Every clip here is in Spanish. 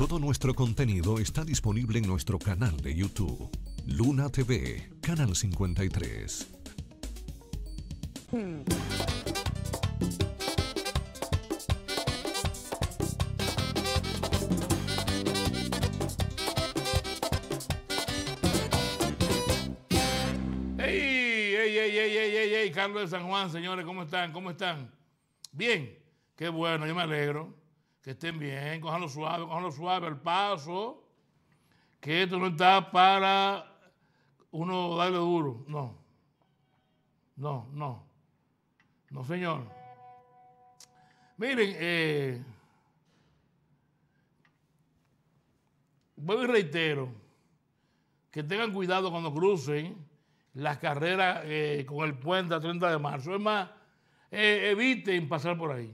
Todo nuestro contenido está disponible en nuestro canal de YouTube, Luna TV, Canal 53. ey! Carlos de San Juan, señores, ¿cómo están? ¿Cómo están? Bien, qué bueno, yo me alegro que estén bien, cojanlo suave, cojanlo suave el paso, que esto no está para uno darle duro, no, no, no, no señor. Miren, eh, vuelvo y reitero, que tengan cuidado cuando crucen las carreras eh, con el puente a 30 de marzo. Es más, eh, eviten pasar por ahí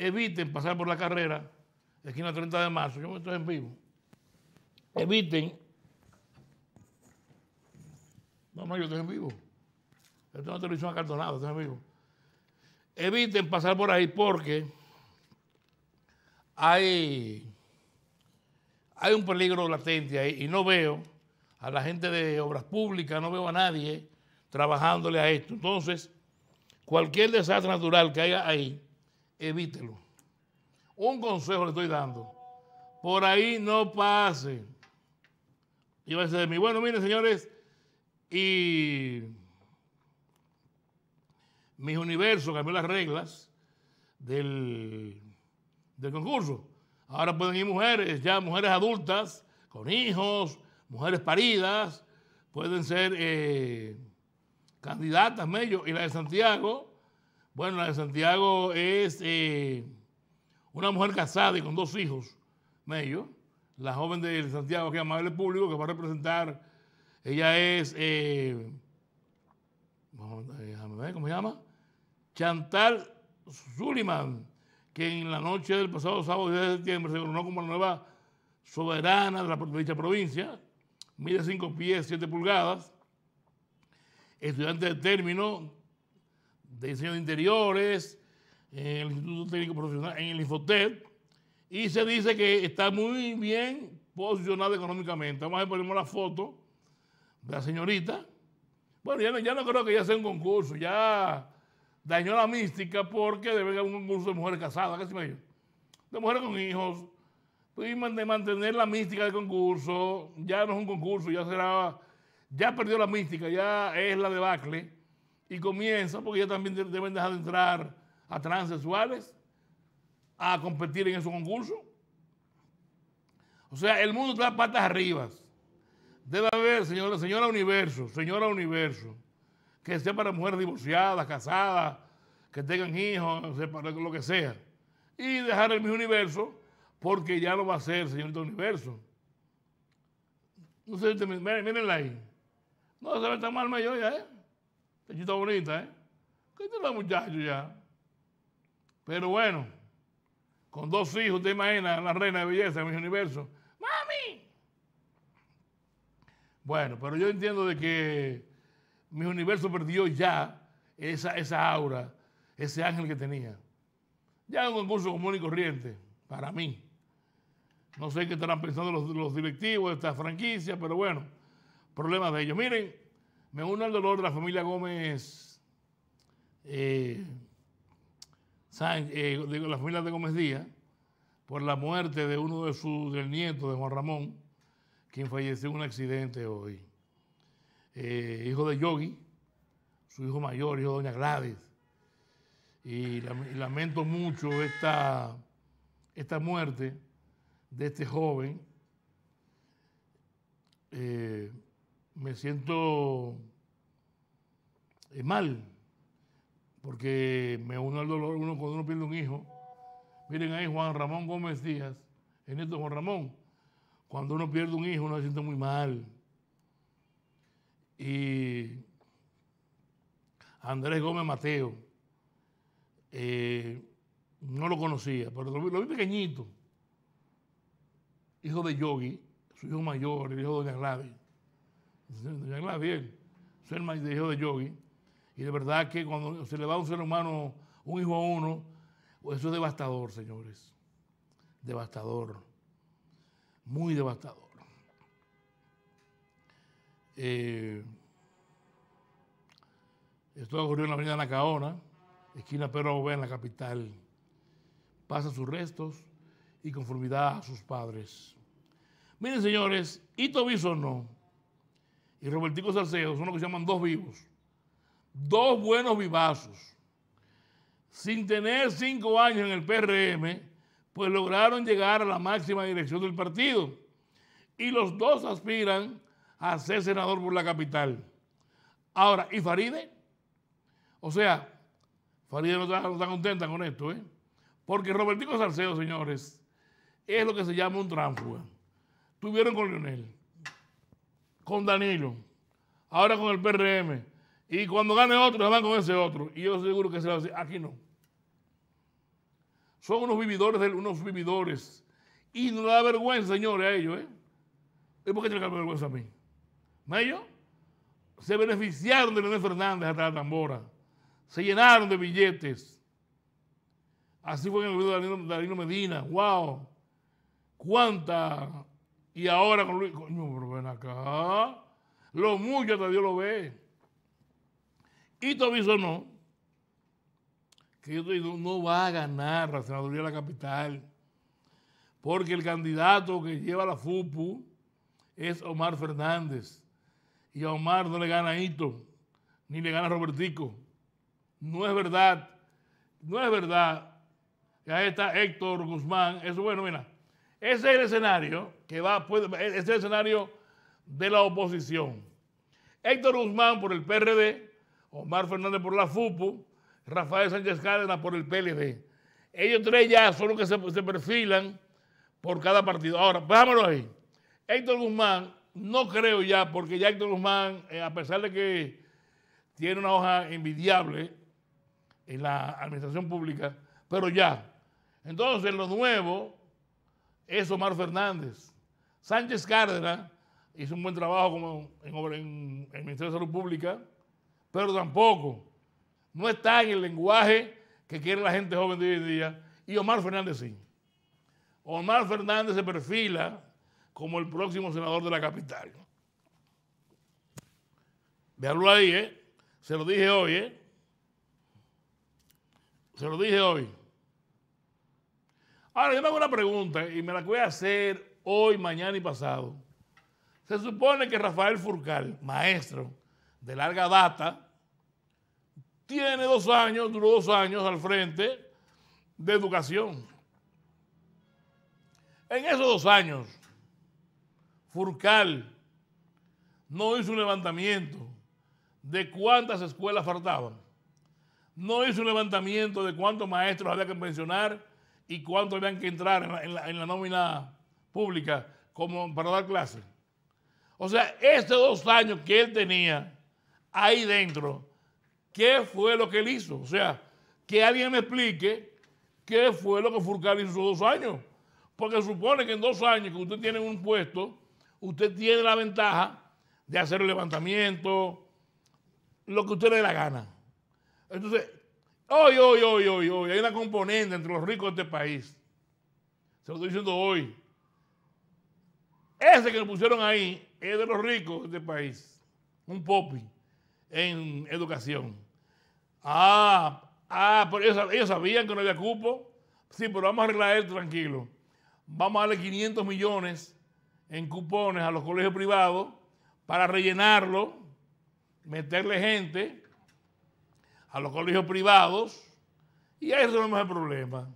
eviten pasar por la carrera, esquina 30 de marzo, yo estoy en vivo. Eviten. No, no, yo estoy en vivo. Esto no una televisión acartonada, estoy en vivo. Eviten pasar por ahí porque hay, hay un peligro latente ahí y no veo a la gente de obras públicas, no veo a nadie trabajándole a esto. Entonces, cualquier desastre natural que haya ahí, evítelo. Un consejo le estoy dando. Por ahí no pase. Y va a decir de mí, bueno, miren señores, y mi universo cambió las reglas del, del concurso. Ahora pueden ir mujeres, ya mujeres adultas, con hijos, mujeres paridas, pueden ser eh, candidatas medio. Y la de Santiago, bueno, la de Santiago es eh, una mujer casada y con dos hijos, medio, La joven de Santiago que es amable público, que va a representar, ella es, eh, ¿cómo se llama? Chantal Suliman, que en la noche del pasado sábado 10 de septiembre se coronó como la nueva soberana de, la, de dicha provincia. Mide 5 pies, 7 pulgadas. Estudiante de término, de diseño de interiores, el Instituto Técnico Profesional, en el Infotel y se dice que está muy bien posicionado económicamente. Vamos a poner la foto de la señorita. Bueno, ya no, creo que ya sea un concurso, ya dañó la mística porque debe ser un concurso de mujeres casadas, casi medio. De mujeres con hijos. Pues, y mantener la mística del concurso, ya no es un concurso, ya será, ya perdió la mística, ya es la debacle y comienza, porque ya también deben dejar de entrar a transexuales a competir en esos concursos. O sea, el mundo está patas arriba. Debe haber, señora, señora universo, señora universo, que sea para mujeres divorciadas, casadas, que tengan hijos, lo que sea. Y dejar el mismo universo, porque ya lo va a ser, señorita universo. No sé, mírenla ahí. No se ve tan mal mayor ya, ¿eh? Pechita bonita, ¿eh? Que es la muchacho ya. Pero bueno, con dos hijos, te imaginas, la reina de belleza, de mi universo. ¡Mami! Bueno, pero yo entiendo de que mi universo perdió ya esa, esa aura, ese ángel que tenía. Ya es un concurso común y corriente, para mí. No sé qué estarán pensando los, directivos de esta franquicia, pero bueno, problemas de ellos. Miren, me uno al dolor de la familia Gómez, eh, eh, de la familia de Gómez Díaz, por la muerte de uno de sus, del nieto de Juan Ramón, quien falleció en un accidente hoy. Eh, hijo de Yogi, su hijo mayor, hijo de Doña Gladys. Y, lamento mucho esta, esta muerte de este joven me siento eh, mal, porque me uno al dolor uno cuando uno pierde un hijo. Miren ahí Juan Ramón Gómez Díaz, en esto Juan Ramón, cuando uno pierde un hijo uno se siente muy mal. Y Andrés Gómez Mateo, eh, no lo conocía, pero lo vi, pequeñito, hijo de Yogi, su hijo mayor, el hijo de Doña Gladys doña Soy el más de hijo de Yogi. Y de verdad que cuando se le va a un ser humano, un hijo a uno, pues, eso es devastador, señores. Devastador. Muy devastador. Eh, esto ocurrió en la avenida Nacaona, esquina Pedro en la capital. Pasa sus restos y conformidad a sus padres. Miren, señores, Ito o no y Robertico Salcedo son los que se llaman dos vivos. Dos buenos vivazos. Sin tener cinco años en el PRM, pues lograron llegar a la máxima dirección del partido. Y los dos aspiran a ser senador por la capital. Ahora, ¿y Faride? O sea, Faride no está, contenta con esto, ¿eh? Porque Robertico Salcedo, señores, es lo que se llama un tránsito. Tuvieron con Lionel con Danilo, ahora con el PRM, y cuando gane otro, se van con ese otro. Y yo seguro que se va a decir, aquí no. Son unos vividores, unos vividores. Y no da vergüenza, señores, a ellos, ¿eh? ¿Y por qué tiene que vergüenza a mí? ¿No Se beneficiaron de Leonel Fernández hasta la tambora. Se llenaron de billetes. Así fue en el video de Danilo, Medina. ¡Wow! ¡Cuánta! Y ahora con Luis. Coño, acá. Lo mucho que Dios lo ve. Y viso no. Que estoy no va a ganar la senaduría de la capital. Porque el candidato que lleva la FUPU es Omar Fernández. Y a Omar no le gana a ni le gana a Robertico. No es verdad. No es verdad. Ya está Héctor Guzmán. Eso, bueno, mira. Ese es el escenario que va, puede, ese es el escenario de la oposición. Héctor Guzmán por el PRD, Omar Fernández por la FUPU, Rafael Sánchez Cárdenas por el PLD. Ellos tres ya son los que se, perfilan por cada partido. Ahora, vámonos ahí. Héctor Guzmán, no creo ya, porque ya Héctor Guzmán, eh, a pesar de que tiene una hoja envidiable en la administración pública, pero ya. Entonces, lo nuevo es Omar Fernández. Sánchez Cárdenas hizo un buen trabajo como en, el Ministerio de Salud Pública, pero tampoco no está en el lenguaje que quiere la gente joven de hoy en día. Y Omar Fernández sí. Omar Fernández se perfila como el próximo senador de la capital. Veanlo ahí, ¿eh? Se lo dije hoy, ¿eh? Se lo dije hoy. Ahora, yo me hago una pregunta y me la voy a hacer hoy, mañana y pasado. Se supone que Rafael Furcal, maestro de larga data, tiene dos años, duró dos años al frente de educación. En esos dos años, Furcal no hizo un levantamiento de cuántas escuelas faltaban. No hizo un levantamiento de cuántos maestros había que pensionar y cuántos habían que entrar en la, nómina pública como para dar clases. O sea, estos dos años que él tenía ahí dentro, ¿qué fue lo que él hizo? O sea, que alguien me explique qué fue lo que Furcal hizo dos años. Porque supone que en dos años que usted tiene un puesto, usted tiene la ventaja de hacer el levantamiento, lo que usted le dé la gana. Entonces, hoy, hoy, hoy, hoy, hoy, hay una componente entre los ricos de este país. Se lo estoy diciendo hoy. Ese que le pusieron ahí es de los ricos de este país, un popi en educación. Ah, ah, pero ellos, sabían que no había cupo. Sí, pero vamos a arreglar esto tranquilo. Vamos a darle 500 millones en cupones a los colegios privados para rellenarlo, meterle gente a los colegios privados y ahí resolvemos el problema.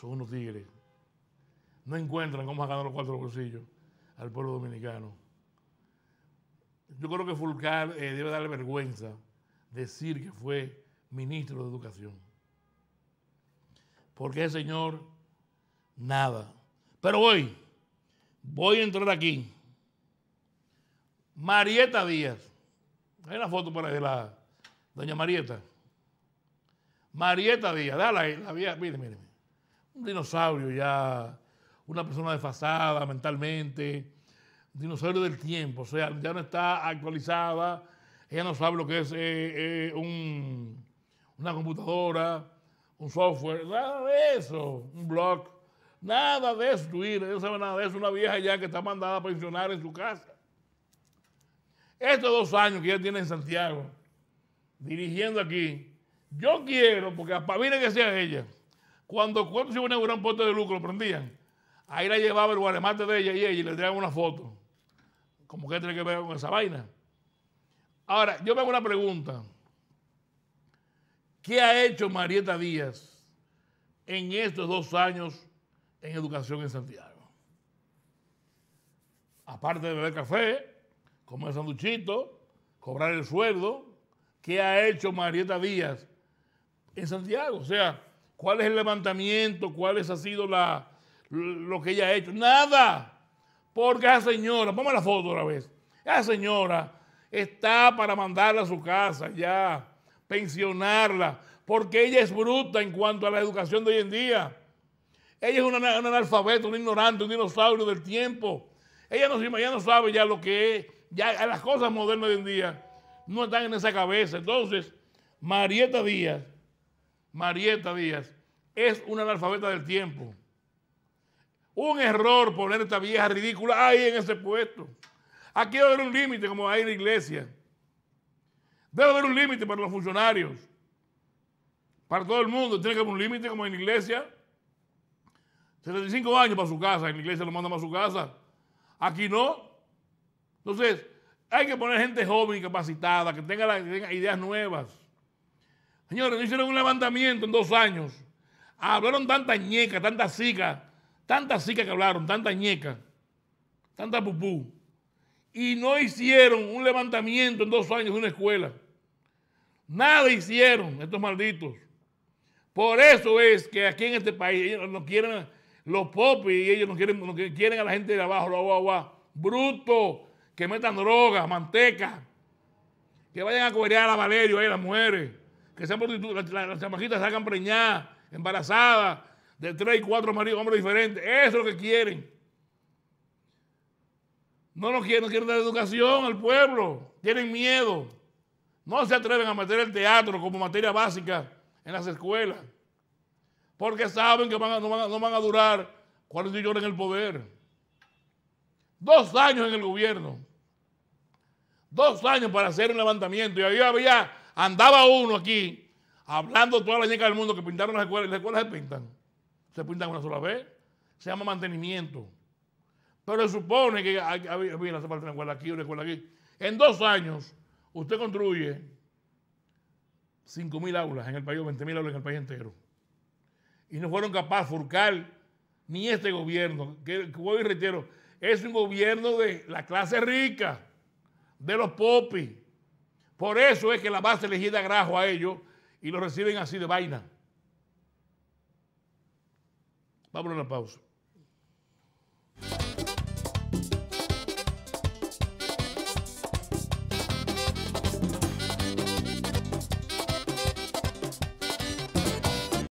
Son unos tigres no encuentran cómo ganado los cuatro bolsillos al pueblo dominicano. Yo creo que Fulcar eh, debe darle vergüenza decir que fue ministro de Educación. Porque señor, nada. Pero hoy, voy a entrar aquí. Marieta Díaz. Hay una foto para de la doña Marieta. Marieta Díaz, dale ahí, mire, mire. Un dinosaurio ya una persona desfasada mentalmente, dinosaurio del tiempo, o sea, ya no está actualizada, ella no sabe lo que es eh, eh, una computadora, un software, nada de eso, un blog, nada de eso, Twitter, ella no sabe nada de eso, una vieja ya que está mandada a pensionar en su casa. Estos dos años que ella tiene en Santiago, dirigiendo aquí, yo quiero, porque miren que sea ella, cuando cuando se iba a un de lucro, lo prendían Ahí la llevaba el guaremate de ella y ella y le traía una foto. Como que tiene que ver con esa vaina. Ahora, yo me hago una pregunta. ¿Qué ha hecho Marieta Díaz en estos dos años en educación en Santiago? Aparte de beber café, comer sanduchito, cobrar el sueldo, ¿qué ha hecho Marieta Díaz en Santiago? O sea, ¿cuál es el levantamiento? ¿Cuál ha sido la, lo que ella ha hecho. Nada. Porque esa señora, ponme la foto otra vez. Esa señora está para mandarla a su casa ya, pensionarla, porque ella es bruta en cuanto a la educación de hoy en día. Ella es un analfabeto, un ignorante, un dinosaurio del tiempo. Ella no, no sabe ya lo que es, ya las cosas modernas de hoy en día no están en esa cabeza. Entonces, Marieta Díaz, Marieta Díaz, es una analfabeta del tiempo. Un error poner esta vieja ridícula ahí en ese puesto. Aquí debe haber un límite, como hay en la iglesia. Debe haber un límite para los funcionarios. Para todo el mundo. Tiene que haber un límite, como en la iglesia. 75 años para su casa. En la iglesia lo mandan para su casa. Aquí no. Entonces, hay que poner gente joven, capacitada, que tenga, ideas nuevas. Señores, hicieron un levantamiento en dos años. Hablaron tanta ñeca, tanta cica tantas chicas que hablaron, tanta ñeca, tanta pupú, y no hicieron un levantamiento en dos años de una escuela. Nada hicieron estos malditos. Por eso es que aquí en este país ellos no quieren los popis y ellos no quieren, no quieren a la gente de abajo, la guagua, bruto, que metan drogas, manteca, que vayan a coberear a Valerio, ahí las mujeres, que sean prostitutas, las, las, se hagan salgan preñadas, embarazadas, de tres y cuatro maridos, hombres diferentes. Eso es lo que quieren. No nos quieren, no quieren dar educación al pueblo. Tienen miedo. No se atreven a meter el teatro como materia básica en las escuelas. Porque saben que no, van a, durar durar en el poder. Dos años en el gobierno. Dos años para hacer un levantamiento. Y ahí había, andaba uno aquí hablando toda la ñeca del mundo que pintaron las escuelas. las escuelas se pintan se pintan una sola vez. Se llama mantenimiento. Pero supone que mira, escuela aquí, En dos años, usted construye 5.000 aulas en el país, 20.000 aulas en el país entero. Y no fueron capaces de furcar ni este gobierno. Que, voy es un gobierno de la clase rica, de los popis. Por eso es que la base elegida grajo a ellos y lo reciben así de vaina. Vamos a una pausa.